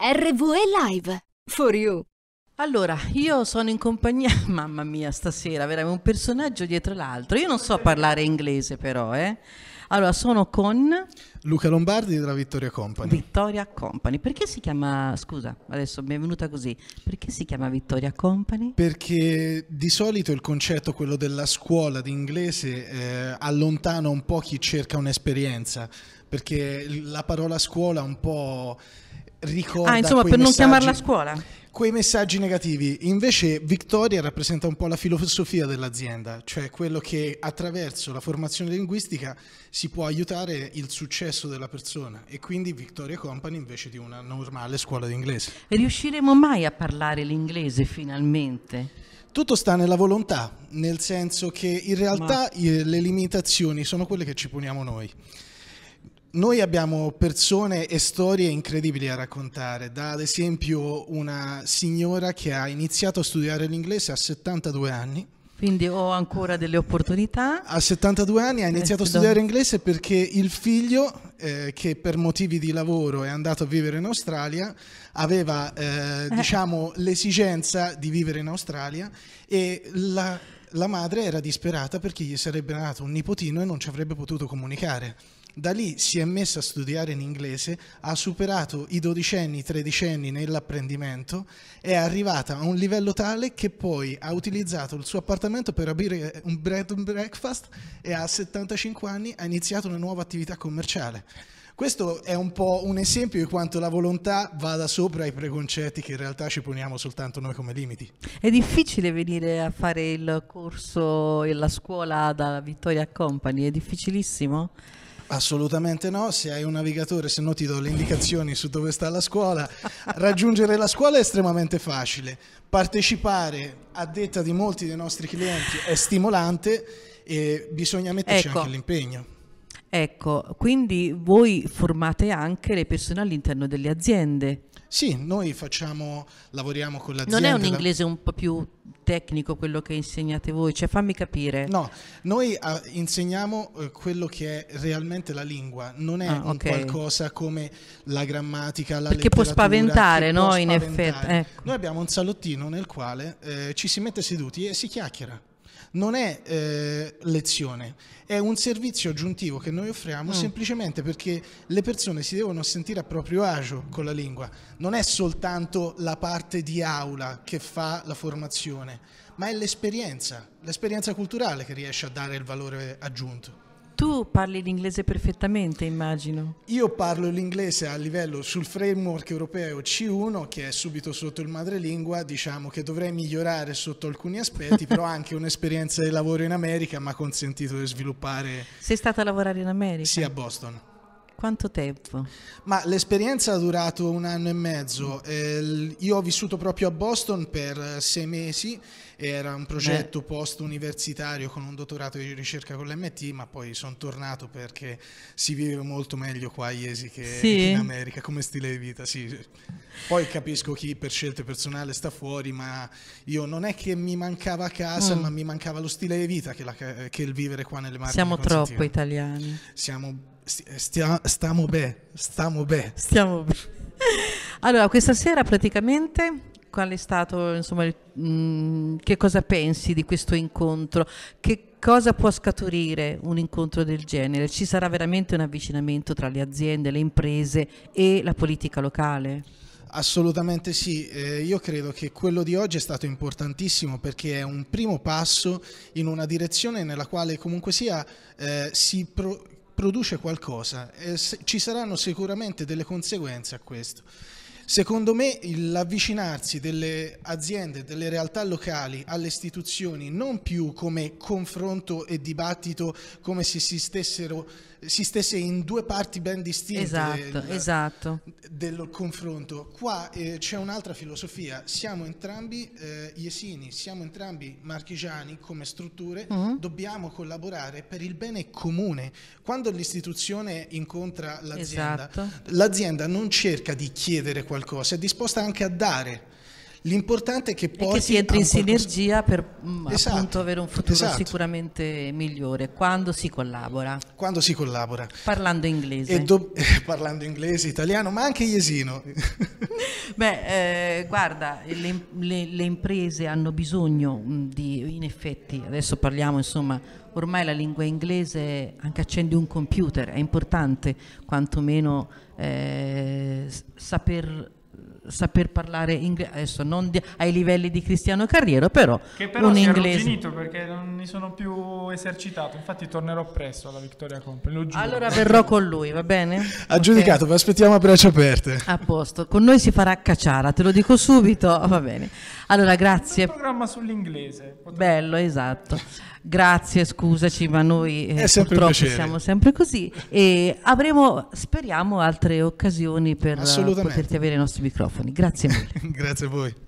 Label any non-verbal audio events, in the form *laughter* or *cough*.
RVE Live for you. Allora, io sono in compagnia, *laughs* mamma mia, stasera veramente un personaggio dietro l'altro. Io non so parlare inglese però, eh. Allora, sono con Luca Lombardi della Vittoria Company. Vittoria Company. Perché si chiama, scusa, adesso mi è venuta così, perché si chiama Vittoria Company? Perché di solito il concetto, quello della scuola di inglese, eh, allontana un po' chi cerca un'esperienza, perché la parola scuola un po' ricorda. Ah, insomma, per non chiamarla a scuola. Quei messaggi negativi. Invece, Victoria rappresenta un po' la filosofia dell'azienda, cioè quello che attraverso la formazione linguistica si può aiutare il successo della persona. E quindi Victoria Company invece di una normale scuola di inglese. Riusciremo mai a parlare l'inglese finalmente? Tutto sta nella volontà, nel senso che in realtà Ma... le limitazioni sono quelle che ci poniamo noi. Noi abbiamo persone e storie incredibili da raccontare, da ad esempio una signora che ha iniziato a studiare l'inglese a 72 anni. Quindi ho ancora delle opportunità. A 72 anni ha iniziato a studiare inglese perché il figlio, eh, che per motivi di lavoro è andato a vivere in Australia, aveva eh, eh. Diciamo, l'esigenza di vivere in Australia e la, la madre era disperata perché gli sarebbe nato un nipotino e non ci avrebbe potuto comunicare. Da lì si è messa a studiare in inglese, ha superato i dodicenni, i tredicenni nell'apprendimento, è arrivata a un livello tale che poi ha utilizzato il suo appartamento per aprire un bread and breakfast e a 75 anni ha iniziato una nuova attività commerciale. Questo è un po' un esempio di quanto la volontà vada sopra i preconcetti che in realtà ci poniamo soltanto noi come limiti. È difficile venire a fare il corso e la scuola da Vittoria Company, è difficilissimo? Assolutamente no, se hai un navigatore se no ti do le indicazioni su dove sta la scuola. Raggiungere la scuola è estremamente facile, partecipare a detta di molti dei nostri clienti è stimolante e bisogna metterci ecco. anche l'impegno. Ecco, quindi voi formate anche le persone all'interno delle aziende. Sì, noi facciamo, lavoriamo con l'azienda. Non è un inglese un po' più tecnico quello che insegnate voi? Cioè fammi capire. No, noi uh, insegniamo uh, quello che è realmente la lingua, non è ah, okay. qualcosa come la grammatica, la Perché può spaventare, no? Può in effetti. Ecco. Noi abbiamo un salottino nel quale eh, ci si mette seduti e si chiacchiera non è eh, lezione, è un servizio aggiuntivo che noi offriamo mm. semplicemente perché le persone si devono sentire a proprio agio con la lingua. Non è soltanto la parte di aula che fa la formazione, ma è l'esperienza, l'esperienza culturale che riesce a dare il valore aggiunto. Tu parli l'inglese perfettamente, immagino. Io parlo l'inglese a livello sul framework europeo C1, che è subito sotto il madrelingua, diciamo che dovrei migliorare sotto alcuni aspetti, però *laughs* anche un'esperienza di lavoro in America mi ha consentito di sviluppare... Sei stata a lavorare in America? Sì, a Boston. Quanto tempo? Ma l'esperienza ha durato un anno e mezzo. Eh, io ho vissuto proprio a Boston per eh, sei mesi, era un progetto post-universitario con un dottorato di ricerca con l'MT, ma poi sono tornato perché si vive molto meglio qua a Iesi che sì. in America come stile di vita. Sì. Poi capisco chi per scelte personali sta fuori, ma io non è che mi mancava a casa, mm. ma mi mancava lo stile di vita che, la, che il vivere qua nelle Marche. Siamo troppo italiani. Siamo eh, stia, stiamo bene, stiamo bene. Stiamo bene. *laughs* Allora, questa sera praticamente qual è stato, insomma, il, mh, mm, che cosa pensi di questo incontro? Che cosa può scaturire un incontro del genere? Ci sarà veramente un avvicinamento tra le aziende, le imprese e la politica locale? Assolutamente sì, eh, io credo che quello di oggi è stato importantissimo perché è un primo passo in una direzione nella quale comunque sia eh, si, pro, produce qualcosa, eh, ci saranno sicuramente delle conseguenze a questo. Secondo me l'avvicinarsi delle aziende, delle realtà locali alle istituzioni non più come confronto e dibattito come se si stessero si stesse in due parti ben distinte esatto, il, esatto. del confronto. Qua eh, c'è un'altra filosofia, siamo entrambi eh, iesini, siamo entrambi marchigiani come strutture, uh-huh. dobbiamo collaborare per il bene comune. Quando l'istituzione incontra l'azienda, esatto. l'azienda non cerca di chiedere qualcosa qualcosa, è disposta anche a dare. L'importante è che poi... che si entri in sinergia per mm, esatto, appunto avere un futuro esatto. sicuramente migliore, quando si collabora. Quando si collabora. Parlando inglese. Do, eh, *laughs* parlando inglese, italiano, ma anche iesino. *laughs* Beh, eh, guarda, le, le, le, imprese hanno bisogno mm, di, in effetti, adesso parliamo insomma, ormai la lingua inglese, anche accendi un computer, è importante quantomeno eh, saper saper parlare inglese, adesso non di, ai livelli di Cristiano Carriero, però, che però un si inglese. Che perché non mi sono più esercitato, infatti tornerò presto alla Victoria Company, lo giuro. Allora verrò con lui, va bene? Aggiudicato, okay. vi aspettiamo a braccia aperte. A posto, con noi si farà cacciara, te lo dico subito, va bene. Allora grazie. Un programma sull'inglese. Potrei... Bello, esatto. Grazie, scusaci, ma noi eh, purtroppo siamo sempre così e avremo, speriamo, altre occasioni per eh, poterti avere i nostri microfoni. Grazie mille. *laughs* Grazie a voi.